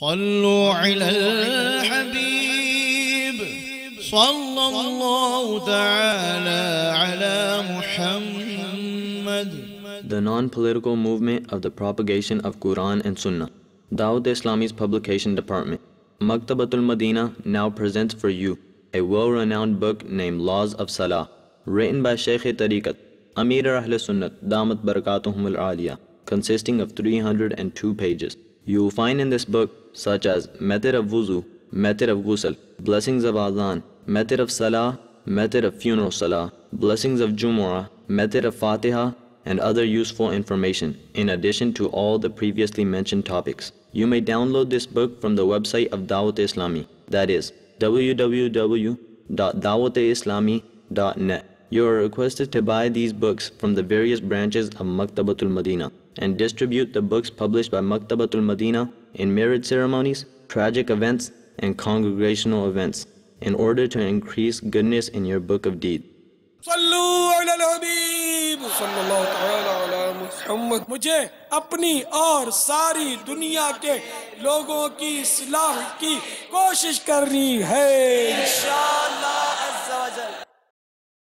صلوا على الحبيب صلى الله تعالى على محمد The Non-Political Movement of the Propagation of Quran and Sunnah Dawood Islami's Publication Department Maktabatul Madina now presents for you a well-renowned book named Laws of Salah written by Sheikh Tariqat Amir Ahl Sunnat Damat Barakatuhum Al-Aliyah consisting of 302 pages you find in this book such as method of wuzu, method of ghusl, blessings of adhan, method of salah, method of funeral salah, blessings of Jumu'ah, method of Fatiha, and other useful information, in addition to all the previously mentioned topics. You may download this book from the website of Dawat Islami, that is www.dawateislami.net. You are requested to buy these books from the various branches of Maktabatul Madina and distribute the books published by Maktabatul Madina in marriage ceremonies, tragic events, and congregational events in order to increase goodness in your book of deeds. मुझे अपनी और सारी दुनिया के लोगों की सलाह की कोशिश करनी है